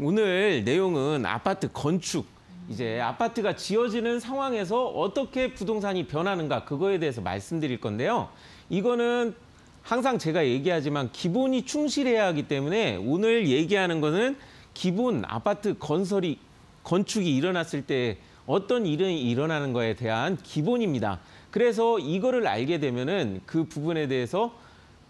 오늘 내용은 아파트 건축, 이제 아파트가 지어지는 상황에서 어떻게 부동산이 변하는가 그거에 대해서 말씀드릴 건데요. 이거는 항상 제가 얘기하지만 기본이 충실해야 하기 때문에 오늘 얘기하는 거는 기본 아파트 건설이 건축이 일어났을 때 어떤 일이 일어나는 거에 대한 기본입니다. 그래서 이거를 알게 되면은 그 부분에 대해서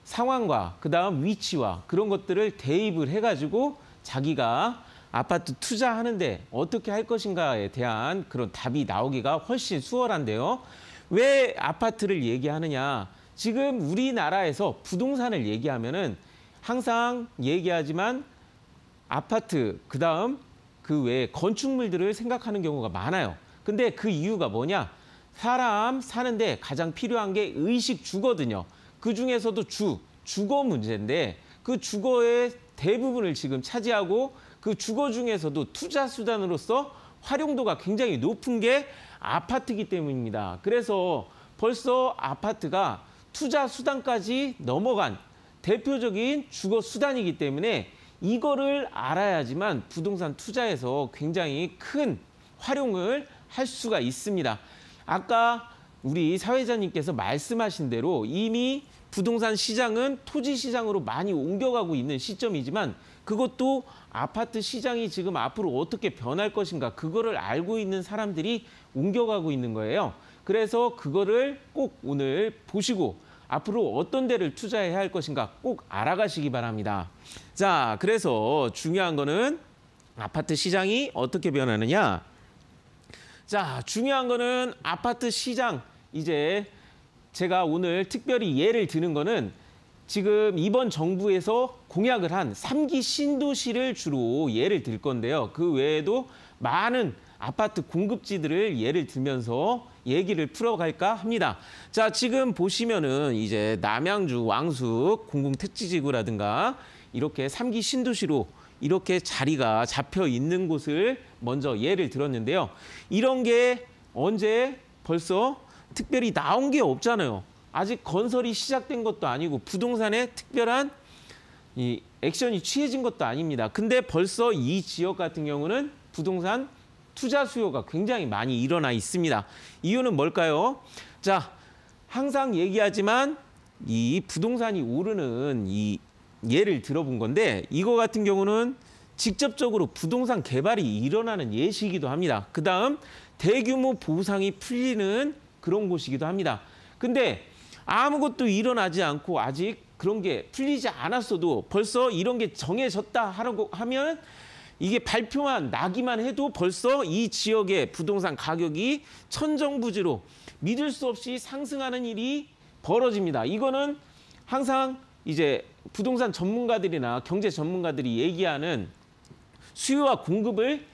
상황과 그다음 위치와 그런 것들을 대입을 해가지고 자기가 아파트 투자하는데 어떻게 할 것인가에 대한 그런 답이 나오기가 훨씬 수월한데요. 왜 아파트를 얘기하느냐. 지금 우리나라에서 부동산을 얘기하면은 항상 얘기하지만 아파트, 그 다음 그 외에 건축물들을 생각하는 경우가 많아요. 근데 그 이유가 뭐냐? 사람 사는데 가장 필요한 게 의식 주거든요. 그 중에서도 주, 주거 문제인데 그주거에 대부분을 지금 차지하고 그 주거 중에서도 투자 수단으로서 활용도가 굉장히 높은 게 아파트이기 때문입니다. 그래서 벌써 아파트가 투자 수단까지 넘어간 대표적인 주거 수단이기 때문에 이거를 알아야지만 부동산 투자에서 굉장히 큰 활용을 할 수가 있습니다. 아까 우리 사회자님께서 말씀하신 대로 이미 부동산 시장은 토지 시장으로 많이 옮겨가고 있는 시점이지만 그것도 아파트 시장이 지금 앞으로 어떻게 변할 것인가 그거를 알고 있는 사람들이 옮겨가고 있는 거예요. 그래서 그거를 꼭 오늘 보시고 앞으로 어떤 데를 투자해야 할 것인가 꼭 알아가시기 바랍니다. 자, 그래서 중요한 거는 아파트 시장이 어떻게 변하느냐. 자, 중요한 거는 아파트 시장 이제 제가 오늘 특별히 예를 드는 거는 지금 이번 정부에서 공약을 한 3기 신도시를 주로 예를 들 건데요. 그 외에도 많은 아파트 공급지들을 예를 들면서 얘기를 풀어갈까 합니다. 자, 지금 보시면은 이제 남양주 왕숙 공공택지지구라든가 이렇게 3기 신도시로 이렇게 자리가 잡혀 있는 곳을 먼저 예를 들었는데요. 이런 게 언제 벌써 특별히 나온 게 없잖아요. 아직 건설이 시작된 것도 아니고 부동산에 특별한 이 액션이 취해진 것도 아닙니다. 근데 벌써 이 지역 같은 경우는 부동산 투자 수요가 굉장히 많이 일어나 있습니다. 이유는 뭘까요? 자, 항상 얘기하지만 이 부동산이 오르는 이 예를 들어본 건데 이거 같은 경우는 직접적으로 부동산 개발이 일어나는 예시이기도 합니다. 그다음 대규모 보상이 풀리는 그런 곳이기도 합니다. 근데 아무것도 일어나지 않고 아직 그런 게 풀리지 않았어도 벌써 이런 게 정해졌다 하라고 하면 이게 발표만 나기만 해도 벌써 이 지역의 부동산 가격이 천정부지로 믿을 수 없이 상승하는 일이 벌어집니다. 이거는 항상 이제 부동산 전문가들이나 경제 전문가들이 얘기하는 수요와 공급을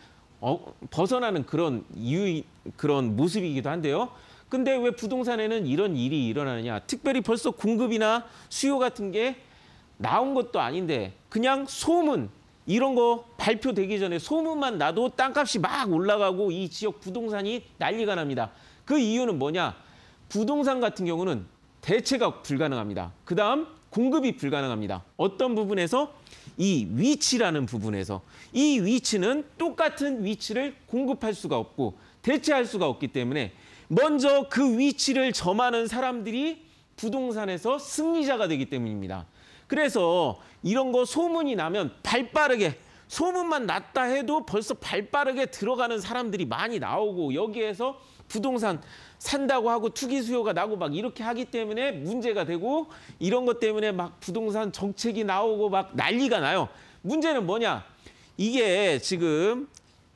어, 벗어나는 그런 이유 그런 모습이기도 한데요. 근데 왜 부동산에는 이런 일이 일어나느냐. 특별히 벌써 공급이나 수요 같은 게 나온 것도 아닌데 그냥 소문 이런 거 발표되기 전에 소문만 나도 땅값이 막 올라가고 이 지역 부동산이 난리가 납니다. 그 이유는 뭐냐. 부동산 같은 경우는 대체가 불가능합니다. 그다음 공급이 불가능합니다. 어떤 부분에서 이 위치라는 부분에서 이 위치는 똑같은 위치를 공급할 수가 없고 대체할 수가 없기 때문에 먼저 그 위치를 점하는 사람들이 부동산에서 승리자가 되기 때문입니다. 그래서 이런 거 소문이 나면 발빠르게 소문만 났다 해도 벌써 발빠르게 들어가는 사람들이 많이 나오고 여기에서 부동산 산다고 하고 투기 수요가 나고 막 이렇게 하기 때문에 문제가 되고 이런 것 때문에 막 부동산 정책이 나오고 막 난리가 나요. 문제는 뭐냐? 이게 지금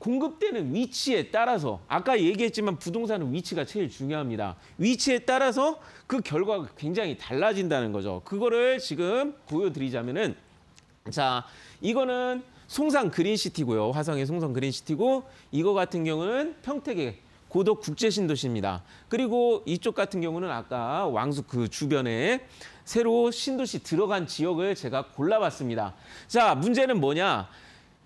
공급되는 위치에 따라서 아까 얘기했지만 부동산은 위치가 제일 중요합니다. 위치에 따라서 그 결과가 굉장히 달라진다는 거죠. 그거를 지금 보여드리자면은 자 이거는 송산 그린시티고요. 화성의 송산 그린시티고 이거 같은 경우는 평택의 고덕 국제신도시입니다. 그리고 이쪽 같은 경우는 아까 왕숙 그 주변에 새로 신도시 들어간 지역을 제가 골라봤습니다. 자 문제는 뭐냐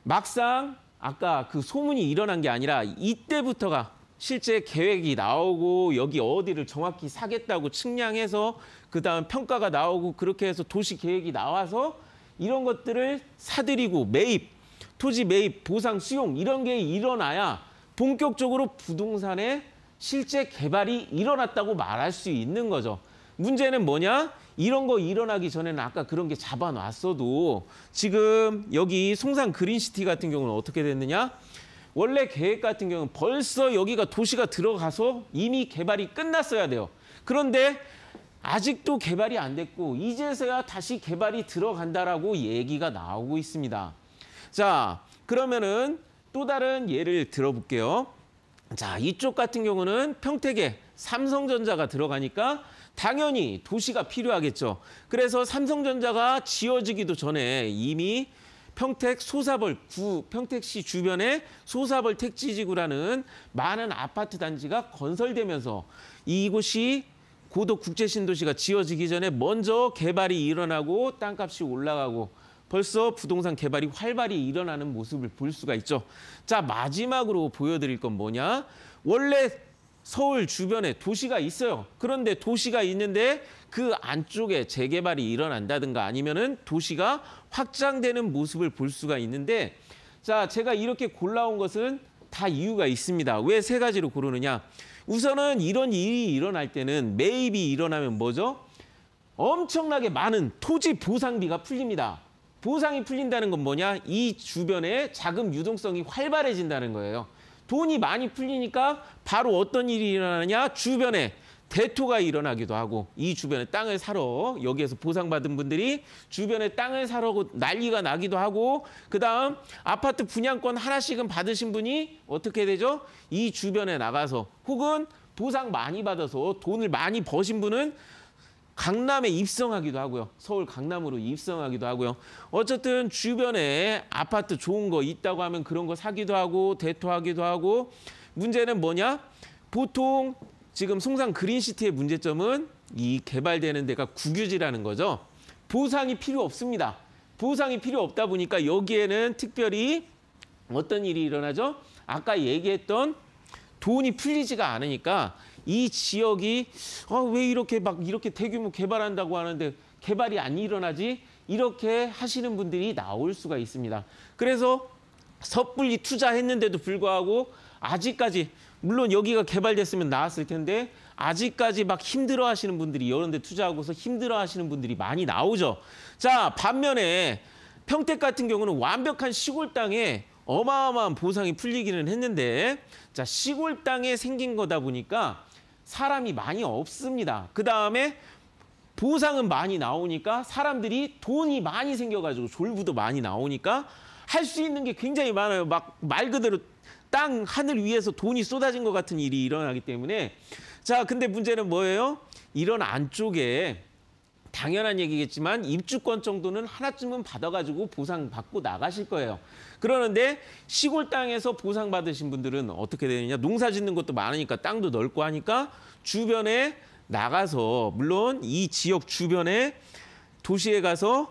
막상 아까 그 소문이 일어난 게 아니라 이때부터가 실제 계획이 나오고 여기 어디를 정확히 사겠다고 측량해서 그다음 평가가 나오고 그렇게 해서 도시 계획이 나와서 이런 것들을 사들이고 매입, 토지 매입, 보상 수용 이런 게 일어나야 본격적으로 부동산의 실제 개발이 일어났다고 말할 수 있는 거죠. 문제는 뭐냐? 이런 거 일어나기 전에는 아까 그런 게 잡아놨어도 지금 여기 송산 그린시티 같은 경우는 어떻게 됐느냐? 원래 계획 같은 경우는 벌써 여기가 도시가 들어가서 이미 개발이 끝났어야 돼요. 그런데 아직도 개발이 안 됐고 이제서야 다시 개발이 들어간다라고 얘기가 나오고 있습니다. 자, 그러면은 또 다른 예를 들어볼게요. 자, 이쪽 같은 경우는 평택에 삼성전자가 들어가니까 당연히 도시가 필요하겠죠. 그래서 삼성전자가 지어지기도 전에 이미 평택 소사벌 구 평택시 주변에 소사벌 택지지구라는 많은 아파트 단지가 건설되면서 이곳이 고도 국제 신도시가 지어지기 전에 먼저 개발이 일어나고 땅값이 올라가고 벌써 부동산 개발이 활발히 일어나는 모습을 볼 수가 있죠. 자, 마지막으로 보여드릴 건 뭐냐? 원래 서울 주변에 도시가 있어요. 그런데 도시가 있는데 그 안쪽에 재개발이 일어난다든가 아니면은 도시가 확장되는 모습을 볼 수가 있는데 자, 제가 이렇게 골라온 것은 다 이유가 있습니다. 왜 세 가지로 고르느냐? 우선은 이런 일이 일어날 때는 매입이 일어나면 뭐죠? 엄청나게 많은 토지 보상비가 풀립니다. 보상이 풀린다는 건 뭐냐? 이 주변에 자금 유동성이 활발해진다는 거예요. 돈이 많이 풀리니까 바로 어떤 일이 일어나냐 주변에 대토가 일어나기도 하고 이 주변에 땅을 사러 여기에서 보상받은 분들이 주변에 땅을 사러 난리가 나기도 하고 그다음 아파트 분양권 하나씩은 받으신 분이 어떻게 되죠? 이 주변에 나가서 혹은 보상 많이 받아서 돈을 많이 버신 분은 강남에 입성하기도 하고요. 서울 강남으로 입성하기도 하고요. 어쨌든 주변에 아파트 좋은 거 있다고 하면 그런 거 사기도 하고 대토하기도 하고 문제는 뭐냐? 보통 지금 송산 그린시티의 문제점은 이 개발되는 데가 국유지라는 거죠. 보상이 필요 없습니다. 보상이 필요 없다 보니까 여기에는 특별히 어떤 일이 일어나죠? 아까 얘기했던 돈이 풀리지가 않으니까 이 지역이 어, 왜 이렇게 막 이렇게 대규모 개발한다고 하는데 개발이 안 일어나지? 이렇게 하시는 분들이 나올 수가 있습니다. 그래서 섣불리 투자했는데도 불구하고 아직까지 물론 여기가 개발됐으면 나왔을 텐데 아직까지 막 힘들어 하시는 분들이 이런 데 투자하고서 힘들어 하시는 분들이 많이 나오죠. 자, 반면에 평택 같은 경우는 완벽한 시골 땅에 어마어마한 보상이 풀리기는 했는데 자, 시골 땅에 생긴 거다 보니까 사람이 많이 없습니다. 그 다음에 보상은 많이 나오니까 사람들이 돈이 많이 생겨가지고 졸부도 많이 나오니까 할 수 있는 게 굉장히 많아요. 막 말 그대로 땅, 하늘 위에서 돈이 쏟아진 것 같은 일이 일어나기 때문에 자, 근데 문제는 뭐예요? 이런 안쪽에 당연한 얘기겠지만 입주권 정도는 하나쯤은 받아가지고 보상받고 나가실 거예요. 그러는데 시골 땅에서 보상받으신 분들은 어떻게 되느냐. 농사 짓는 것도 많으니까 땅도 넓고 하니까 주변에 나가서 물론 이 지역 주변에 도시에 가서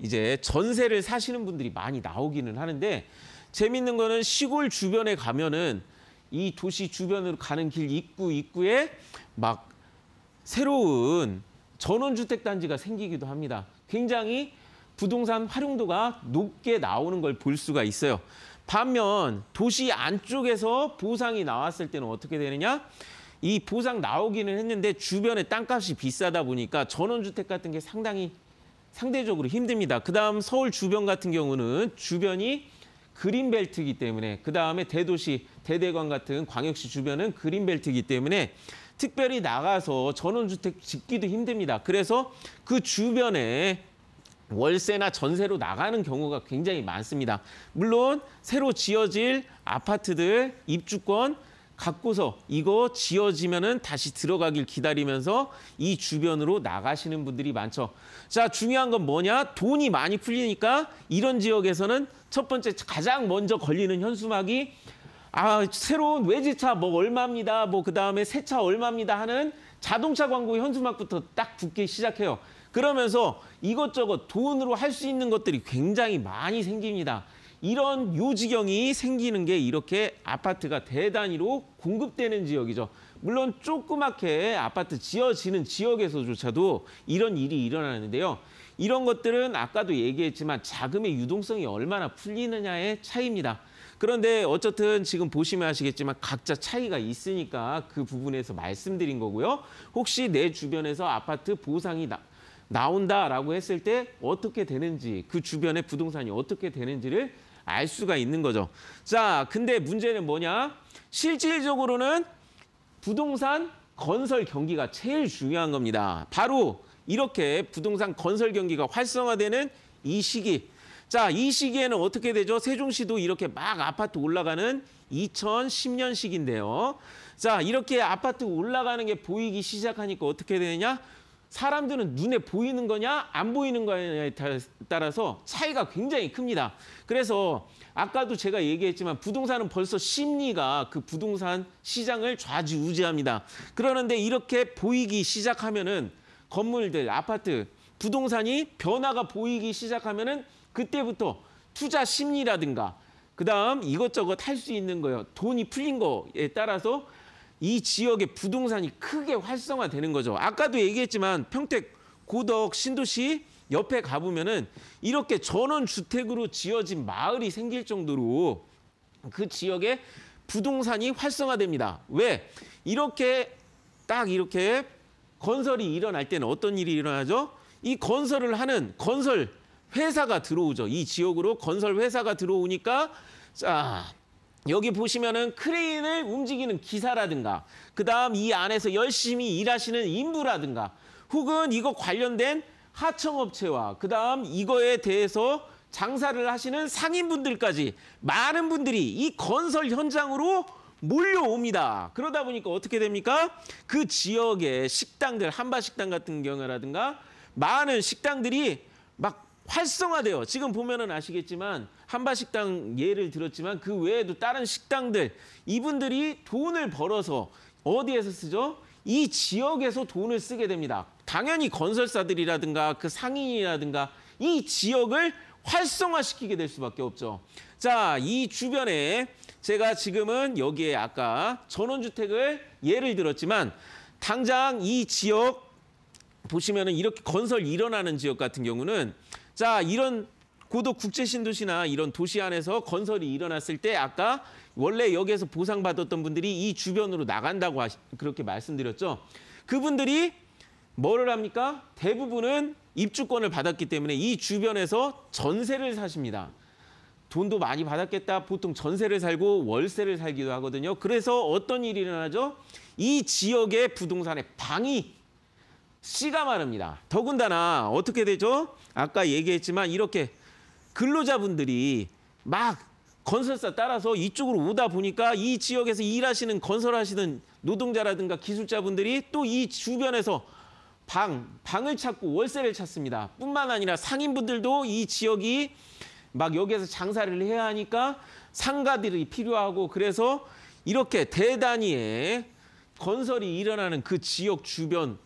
이제 전세를 사시는 분들이 많이 나오기는 하는데 재밌는 거는 시골 주변에 가면은 이 도시 주변으로 가는 길 입구 입구에 막 새로운 전원주택단지가 생기기도 합니다. 굉장히 부동산 활용도가 높게 나오는 걸 볼 수가 있어요. 반면 도시 안쪽에서 보상이 나왔을 때는 어떻게 되느냐? 이 보상 나오기는 했는데 주변에 땅값이 비싸다 보니까 전원주택 같은 게 상당히 상대적으로 힘듭니다. 그다음 서울 주변 같은 경우는 주변이 그린벨트이기 때문에 그다음에 대도시, 대대관 같은 광역시 주변은 그린벨트이기 때문에 특별히 나가서 전원주택 짓기도 힘듭니다. 그래서 그 주변에 월세나 전세로 나가는 경우가 굉장히 많습니다. 물론 새로 지어질 아파트들 입주권 갖고서 이거 지어지면은 다시 들어가길 기다리면서 이 주변으로 나가시는 분들이 많죠. 자, 중요한 건 뭐냐? 돈이 많이 풀리니까 이런 지역에서는 첫 번째 가장 먼저 걸리는 현수막이 아 새로운 외제차 뭐 얼마입니다. 뭐 그다음에 새 차 얼마입니다 하는 자동차 광고 현수막부터 딱 붙기 시작해요. 그러면서 이것저것 돈으로 할 수 있는 것들이 굉장히 많이 생깁니다. 이런 요지경이 생기는 게 이렇게 아파트가 대단위로 공급되는 지역이죠. 물론 조그맣게 아파트 지어지는 지역에서조차도 이런 일이 일어나는데요. 이런 것들은 아까도 얘기했지만 자금의 유동성이 얼마나 풀리느냐의 차이입니다. 그런데 어쨌든 지금 보시면 아시겠지만 각자 차이가 있으니까 그 부분에서 말씀드린 거고요. 혹시 내 주변에서 아파트 보상이 나, 나온다라고 했을 때 어떻게 되는지 그 주변의 부동산이 어떻게 되는지를 알 수가 있는 거죠. 자, 근데 문제는 뭐냐? 실질적으로는 부동산 건설 경기가 제일 중요한 겁니다. 바로 이렇게 부동산 건설 경기가 활성화되는 이 시기 자, 이 시기에는 어떻게 되죠? 세종시도 이렇게 막 아파트 올라가는 2010년 시기인데요. 자, 이렇게 아파트 올라가는 게 보이기 시작하니까 어떻게 되느냐? 사람들은 눈에 보이는 거냐 안 보이는 거냐에 따라서 차이가 굉장히 큽니다. 그래서 아까도 제가 얘기했지만 부동산은 벌써 심리가 그 부동산 시장을 좌지우지합니다. 그러는데 이렇게 보이기 시작하면은 건물들, 아파트, 부동산이 변화가 보이기 시작하면은 그때부터 투자 심리라든가 그다음 이것저것 할 수 있는 거예요. 돈이 풀린 거에 따라서 이 지역의 부동산이 크게 활성화되는 거죠. 아까도 얘기했지만 평택, 고덕, 신도시 옆에 가보면은 이렇게 전원주택으로 지어진 마을이 생길 정도로 그 지역에 부동산이 활성화됩니다. 왜? 이렇게 딱 이렇게 건설이 일어날 때는 어떤 일이 일어나죠? 이 건설을 하는 건설 회사가 들어오죠. 이 지역으로 건설 회사가 들어오니까 자 여기 보시면은 크레인을 움직이는 기사라든가 그다음 이 안에서 열심히 일하시는 인부라든가 혹은 이거 관련된 하청업체와 그다음 이거에 대해서 장사를 하시는 상인분들까지 많은 분들이 이 건설 현장으로 몰려옵니다. 그러다 보니까 어떻게 됩니까? 그 지역의 식당들, 한바식당 같은 경우라든가 많은 식당들이 막 활성화돼요. 지금 보면은 아시겠지만 한바식당 예를 들었지만 그 외에도 다른 식당들 이분들이 돈을 벌어서 어디에서 쓰죠? 이 지역에서 돈을 쓰게 됩니다. 당연히 건설사들이라든가 그 상인이라든가 이 지역을 활성화시키게 될 수밖에 없죠. 자, 이 주변에 제가 지금은 여기에 아까 전원주택을 예를 들었지만 당장 이 지역 보시면은 이렇게 건설 일어나는 지역 같은 경우는 자, 이런 고도 국제신도시나 이런 도시 안에서 건설이 일어났을 때 아까 원래 여기에서 보상받았던 분들이 이 주변으로 나간다고 하시, 그렇게 말씀드렸죠. 그분들이 뭐를 합니까? 대부분은 입주권을 받았기 때문에 이 주변에서 전세를 사십니다. 돈도 많이 받았겠다. 보통 전세를 살고 월세를 살기도 하거든요. 그래서 어떤 일이 일어나죠? 이 지역의 부동산의 방이 씨가 마릅니다. 더군다나 어떻게 되죠? 아까 얘기했지만 이렇게 근로자분들이 막 건설사 따라서 이쪽으로 오다 보니까 이 지역에서 일하시는 건설하시는 노동자라든가 기술자분들이 또 이 주변에서 방, 방을 찾고 월세를 찾습니다. 뿐만 아니라 상인분들도 이 지역이 막 여기에서 장사를 해야 하니까 상가들이 필요하고 그래서 이렇게 대단위의 건설이 일어나는 그 지역 주변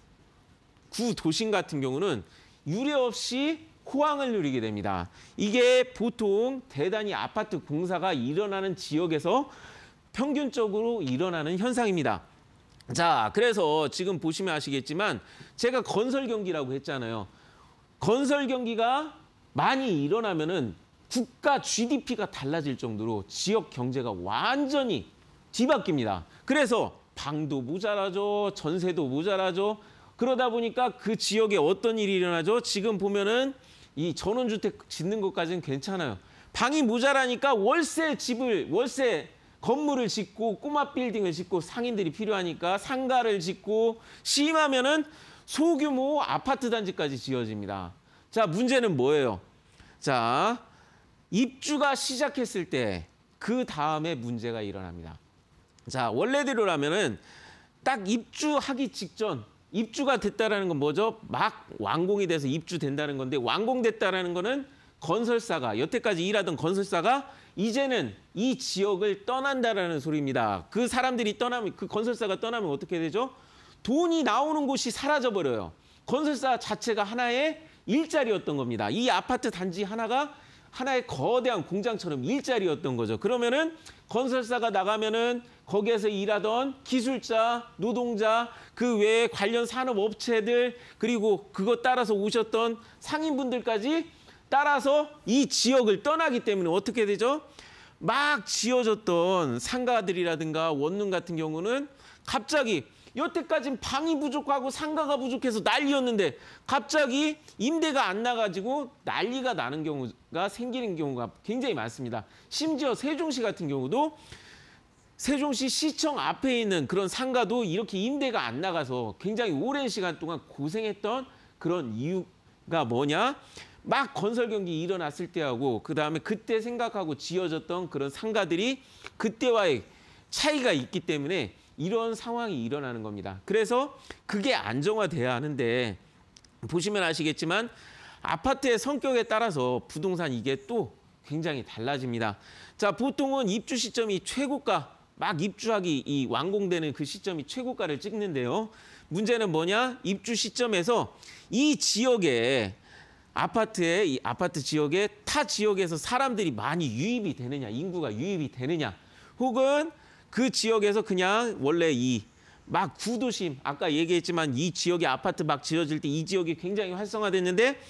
구 도심 같은 경우는 유례 없이 호황을 누리게 됩니다. 이게 보통 대단히 아파트 공사가 일어나는 지역에서 평균적으로 일어나는 현상입니다. 자, 그래서 지금 보시면 아시겠지만 제가 건설 경기라고 했잖아요. 건설 경기가 많이 일어나면은 국가 GDP가 달라질 정도로 지역 경제가 완전히 뒤바뀝니다. 그래서 방도 모자라죠. 전세도 모자라죠. 그러다 보니까 그 지역에 어떤 일이 일어나죠? 지금 보면은 이 전원주택 짓는 것까지는 괜찮아요. 방이 모자라니까 월세 집을 월세 건물을 짓고 꼬마 빌딩을 짓고 상인들이 필요하니까 상가를 짓고 심하면은 소규모 아파트 단지까지 지어집니다. 자, 문제는 뭐예요? 자, 입주가 시작했을 때 그 다음에 문제가 일어납니다. 자, 원래대로라면은 딱 입주하기 직전 입주가 됐다라는 건 뭐죠? 막 완공이 돼서 입주된다는 건데 완공됐다라는 거는 건설사가 여태까지 일하던 건설사가 이제는 이 지역을 떠난다라는 소리입니다. 그 사람들이 떠나면 그 건설사가 떠나면 어떻게 되죠? 돈이 나오는 곳이 사라져 버려요. 건설사 자체가 하나의 일자리였던 겁니다. 이 아파트 단지 하나가 하나의 거대한 공장처럼 일자리였던 거죠. 그러면은 건설사가 나가면은 거기에서 일하던 기술자, 노동자, 그 외에 관련 산업업체들 그리고 그것 따라서 오셨던 상인분들까지 따라서 이 지역을 떠나기 때문에 어떻게 되죠? 막 지어졌던 상가들이라든가 원룸 같은 경우는 갑자기 여태까진 방이 부족하고 상가가 부족해서 난리였는데 갑자기 임대가 안 나가지고 난리가 나는 경우가 생기는 경우가 굉장히 많습니다. 심지어 세종시 같은 경우도 세종시 시청 앞에 있는 그런 상가도 이렇게 임대가 안 나가서 굉장히 오랜 시간 동안 고생했던 그런 이유가 뭐냐? 막 건설 경기 일어났을 때하고 그다음에 그때 생각하고 지어졌던 그런 상가들이 그때와의 차이가 있기 때문에 이런 상황이 일어나는 겁니다. 그래서 그게 안정화돼야 하는데 보시면 아시겠지만 아파트의 성격에 따라서 부동산 이게 또 굉장히 달라집니다. 자, 보통은 입주 시점이 최고가 막 입주하기 이 완공되는 그 시점이 최고가를 찍는데요. 문제는 뭐냐? 입주 시점에서 이 지역에 아파트에 이 아파트 지역에 타 지역에서 사람들이 많이 유입이 되느냐, 인구가 유입이 되느냐, 혹은 그 지역에서 그냥 원래 이 막 구도심 아까 얘기했지만 이 지역에 아파트 막 지어질 때 이 지역이 굉장히 활성화됐는데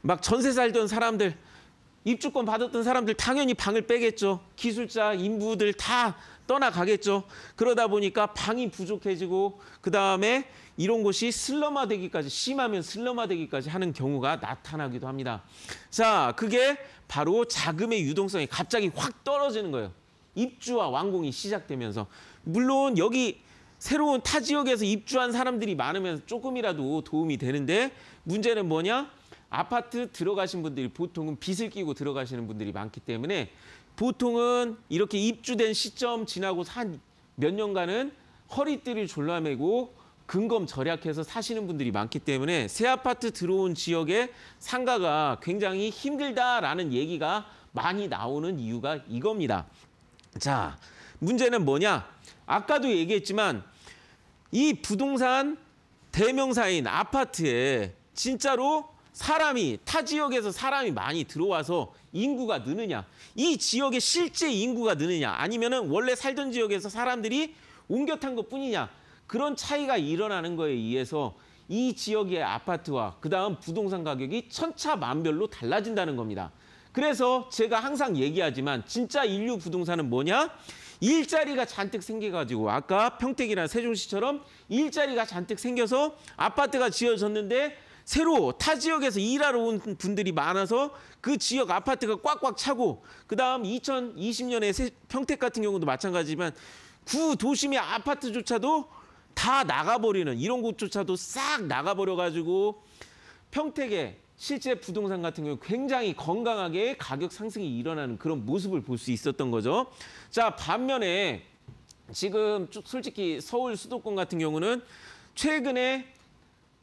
막 전세 살던 사람들 입주권 받았던 사람들 당연히 방을 빼겠죠. 기술자, 인부들 다 떠나가겠죠. 그러다 보니까 방이 부족해지고 그다음에 이런 곳이 슬럼화되기까지 심하면 슬럼화되기까지 하는 경우가 나타나기도 합니다. 자, 그게 바로 자금의 유동성이 갑자기 확 떨어지는 거예요. 입주와 완공이 시작되면서 물론 여기 새로운 타 지역에서 입주한 사람들이 많으면 조금이라도 도움이 되는데 문제는 뭐냐? 아파트 들어가신 분들이 보통은 빚을 끼고 들어가시는 분들이 많기 때문에 보통은 이렇게 입주된 시점 지나고 한 몇 년간은 허리띠를 졸라매고 근검 절약해서 사시는 분들이 많기 때문에 새 아파트 들어온 지역의 상가가 굉장히 힘들다라는 얘기가 많이 나오는 이유가 이겁니다. 자, 문제는 뭐냐? 아까도 얘기했지만 이 부동산 대명사인 아파트에 진짜로 사람이 타 지역에서 사람이 많이 들어와서 인구가 느느냐 이 지역의 실제 인구가 느느냐 아니면은 원래 살던 지역에서 사람들이 옮겨 탄 것뿐이냐 그런 차이가 일어나는 거에 의해서 이 지역의 아파트와 그다음 부동산 가격이 천차만별로 달라진다는 겁니다. 그래서 제가 항상 얘기하지만 진짜 인류 부동산은 뭐냐? 일자리가 잔뜩 생겨가지고 아까 평택이나 세종시처럼 일자리가 잔뜩 생겨서 아파트가 지어졌는데 새로 타 지역에서 일하러 온 분들이 많아서 그 지역 아파트가 꽉꽉 차고 그다음 2020년에 평택 같은 경우도 마찬가지지만 구 도심의 아파트조차도 다 나가버리는 이런 곳조차도 싹 나가버려가지고 평택에 실제 부동산 같은 경우 굉장히 건강하게 가격 상승이 일어나는 그런 모습을 볼 수 있었던 거죠. 자 반면에 지금 솔직히 서울 수도권 같은 경우는 최근에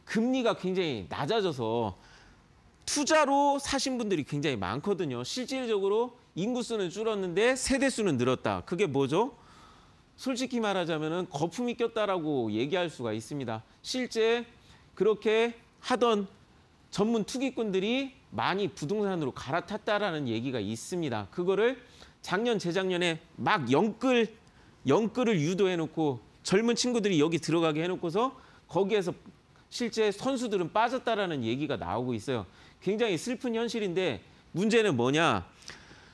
금리가 굉장히 낮아져서 투자로 사신 분들이 굉장히 많거든요. 실질적으로 인구수는 줄었는데 세대수는 늘었다. 그게 뭐죠? 솔직히 말하자면 거품이 꼈다라고 얘기할 수가 있습니다. 실제 그렇게 하던 전문 투기꾼들이 많이 부동산으로 갈아탔다라는 얘기가 있습니다. 그거를 작년, 재작년에 막 영끌, 영끌을 유도해놓고 젊은 친구들이 여기 들어가게 해놓고서 거기에서 실제 선수들은 빠졌다라는 얘기가 나오고 있어요. 굉장히 슬픈 현실인데 문제는 뭐냐?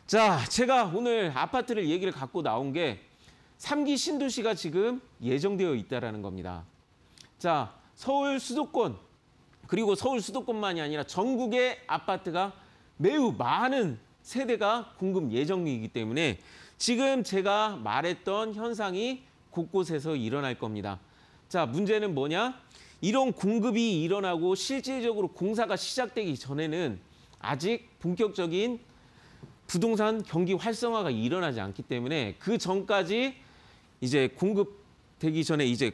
자, 제가 오늘 아파트를 얘기를 갖고 나온 게 3기 신도시가 지금 예정되어 있다라는 겁니다. 자, 서울 수도권 그리고 서울 수도권만이 아니라 전국의 아파트가 매우 많은 세대가 공급 예정이기 때문에 지금 제가 말했던 현상이 곳곳에서 일어날 겁니다. 자, 문제는 뭐냐? 이런 공급이 일어나고 실질적으로 공사가 시작되기 전에는 아직 본격적인 부동산 경기 활성화가 일어나지 않기 때문에 그 전까지 이제 공급되기 전에 이제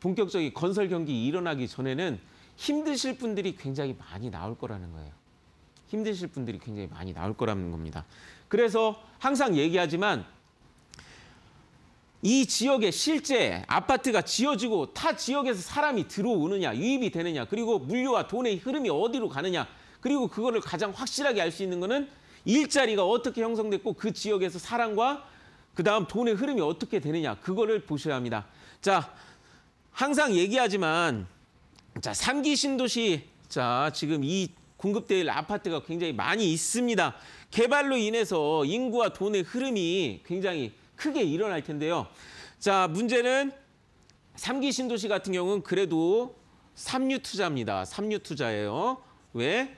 본격적인 건설 경기 일어나기 전에는 힘드실 분들이 굉장히 많이 나올 거라는 거예요. 힘드실 분들이 굉장히 많이 나올 거라는 겁니다. 그래서 항상 얘기하지만 이 지역에 실제 아파트가 지어지고 타 지역에서 사람이 들어오느냐, 유입이 되느냐, 그리고 물류와 돈의 흐름이 어디로 가느냐, 그리고 그거를 가장 확실하게 알 수 있는 거는 일자리가 어떻게 형성됐고 그 지역에서 사람과 그다음 돈의 흐름이 어떻게 되느냐, 그거를 보셔야 합니다. 자, 항상 얘기하지만 자, 삼기 신도시 자, 지금 이 공급될 아파트가 굉장히 많이 있습니다. 개발로 인해서 인구와 돈의 흐름이 굉장히 크게 일어날 텐데요. 자, 문제는 삼기 신도시 같은 경우는 그래도 삼류 투자입니다. 삼류 투자예요. 왜?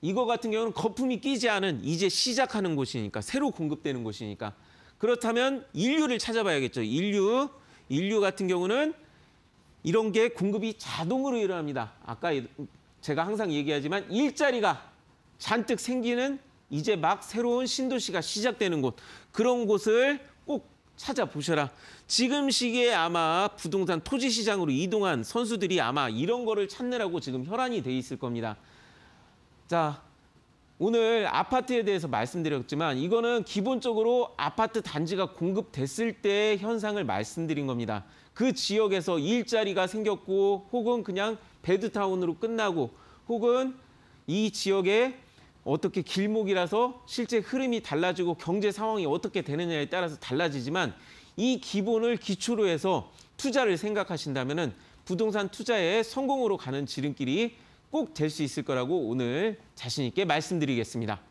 이거 같은 경우는 거품이 끼지 않은 이제 시작하는 곳이니까 새로 공급되는 곳이니까 그렇다면 인류를 찾아봐야겠죠. 인류, 인류 같은 경우는 이런 게 공급이 자동으로 일어납니다. 아까 제가 항상 얘기하지만 일자리가 잔뜩 생기는 이제 막 새로운 신도시가 시작되는 곳 그런 곳을 찾아보셔라. 지금 시기에 아마 부동산 토지 시장으로 이동한 선수들이 아마 이런 거를 찾느라고 지금 혈안이 돼 있을 겁니다. 자, 오늘 아파트에 대해서 말씀드렸지만 이거는 기본적으로 아파트 단지가 공급됐을 때 현상을 말씀드린 겁니다. 그 지역에서 일자리가 생겼고 혹은 그냥 베드타운으로 끝나고 혹은 이 지역에 어떻게 길목이라서 실제 흐름이 달라지고 경제 상황이 어떻게 되느냐에 따라서 달라지지만 이 기본을 기초로 해서 투자를 생각하신다면 부동산 투자에 성공으로 가는 지름길이 꼭 될 수 있을 거라고 오늘 자신 있게 말씀드리겠습니다.